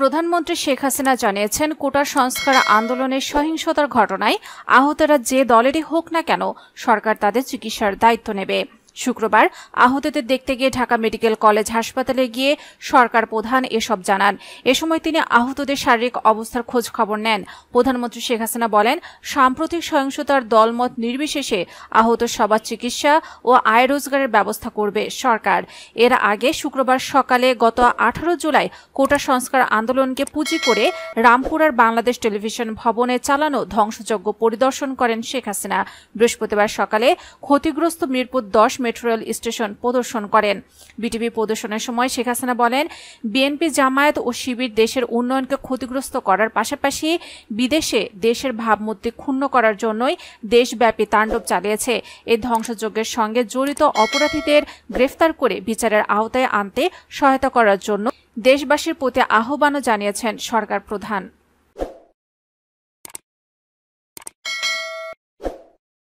প্রধানমন্ত্রী শেখ হাসিনা জানিয়েছেন কোটা সংস্কার আন্দোলনের সহিংসতার ঘটনায় আহতরা যে দলেরই হোক না কেন সরকার তাদের চিকিৎসার দায়িত্ব নেবে শুক্রবার আহতদের দেখতে গিয়ে ঢাকা মেডিকেল কলেজ হাসপাতালে গিয়ে সরকার প্রধান এসব জানান এ সময় তিনি আহতদের শারীরিক অবস্থার খোঁজ খবর নেন প্রধানমন্ত্রী শেখ হাসিনা বলেন সাম্প্রতিক সহিংসতার দলমত নির্বিশেষে আহত সবার চিকিৎসা ও আয় রোজগারের ব্যবস্থা করবে সরকার এর আগে শুক্রবার সকালে গত আঠারো জুলাই কোটা সংস্কার আন্দোলনকে পুঁজি করে রামপুরার বাংলাদেশ টেলিভিশন ভবনে চালানো ধ্বংসযজ্ঞ পরিদর্শন করেন শেখ হাসিনা বৃহস্পতিবার সকালে ক্ষতিগ্রস্ত মিরপুর দশ মেট্রো রেল স্টেশন প্রদর্শন করেন বিটিভি প্রদর্শনের সময় শেখ হাসিনা বলেন বিএনপি জামায়াত ও শিবির দেশের উন্নয়নকে ক্ষতিগ্রস্ত করার পাশাপাশি বিদেশে দেশের ভাবমূর্তি ক্ষুণ্ণ করার জন্যই দেশব্যাপী তাণ্ডব চালিয়েছে এই ধ্বংসযজ্ঞের সঙ্গে জড়িত অপরাধীদের গ্রেফতার করে বিচারের আওতায় আনতে সহায়তা করার জন্য দেশবাসীর প্রতি আহ্বানও জানিয়েছেন সরকার প্রধান